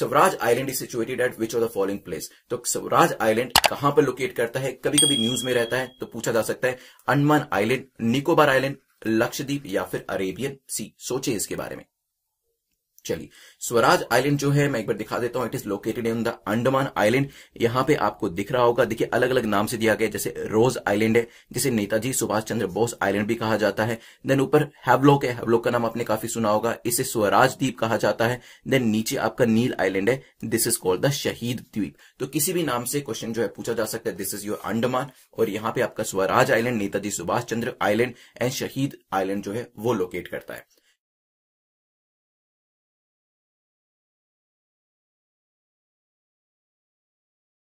Swaraj island is situated at which of the following place तो Swaraj island कहां पर locate करता है कभी कभी न्यूज में रहता है तो पूछा जा सकता है अंडमान आइलैंड निकोबार आइलैंड लक्षद्वीप या फिर अरेबियन सी सोचे इसके बारे में चलिए स्वराज आइलैंड जो है मैं एक बार दिखा देता हूँ it is located in the Andaman island यहाँ पे आपको दिख रहा होगा देखिए अलग अलग नाम से दिया गया जैसे रोज आइलैंड है जिसे नेताजी सुभाष चंद्र बोस आइलैंड भी कहा जाता है देन ऊपर हैवलोक है हैवलोक का नाम आपने काफी सुना होगा इसे स्वराज द्वीप कहा जाता है देन नीचे आपका नील आइलैंड है this is called the Shaheed Dweep तो किसी भी नाम से क्वेश्चन जो है पूछा जा सकता है दिस इज योर अंडमान और यहाँ पे आपका Swaraj island Netaji Subhash Chandra island and Shaheed island जो है वो लोकेट करता है